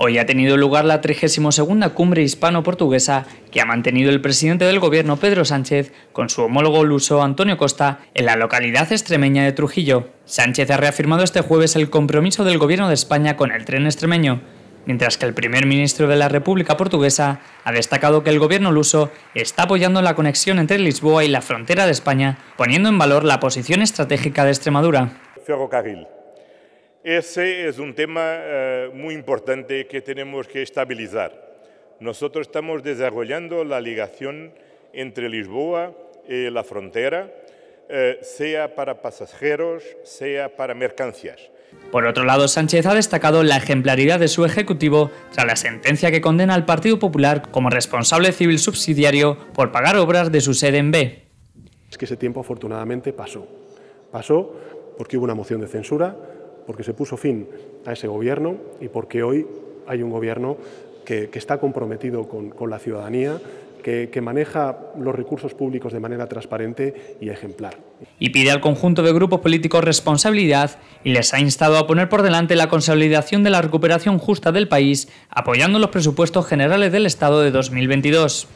Hoy ha tenido lugar la 32 cumbre hispano-portuguesa que ha mantenido el presidente del gobierno Pedro Sánchez con su homólogo luso Antonio Costa en la localidad extremeña de Trujillo. Sánchez ha reafirmado este jueves el compromiso del gobierno de España con el tren extremeño, mientras que el primer ministro de la República Portuguesa ha destacado que el gobierno luso está apoyando la conexión entre Lisboa y la frontera de España, poniendo en valor la posición estratégica de Extremadura. Ese es un tema eh, muy importante que tenemos que estabilizar. Nosotros estamos desarrollando la ligación entre Lisboa y la frontera, eh, sea para pasajeros, sea para mercancías. Por otro lado, Sánchez ha destacado la ejemplaridad de su ejecutivo tras la sentencia que condena al Partido Popular como responsable civil subsidiario por pagar obras de su sede en B. Es que ese tiempo afortunadamente pasó. Pasó porque hubo una moción de censura, porque se puso fin a ese gobierno y porque hoy hay un gobierno que, está comprometido con, la ciudadanía, que, que, maneja los recursos públicos de manera transparente y ejemplar. Y pide al conjunto de grupos políticos responsabilidad y les ha instado a poner por delante la consolidación de la recuperación justa del país, apoyando los presupuestos generales del Estado de 2022.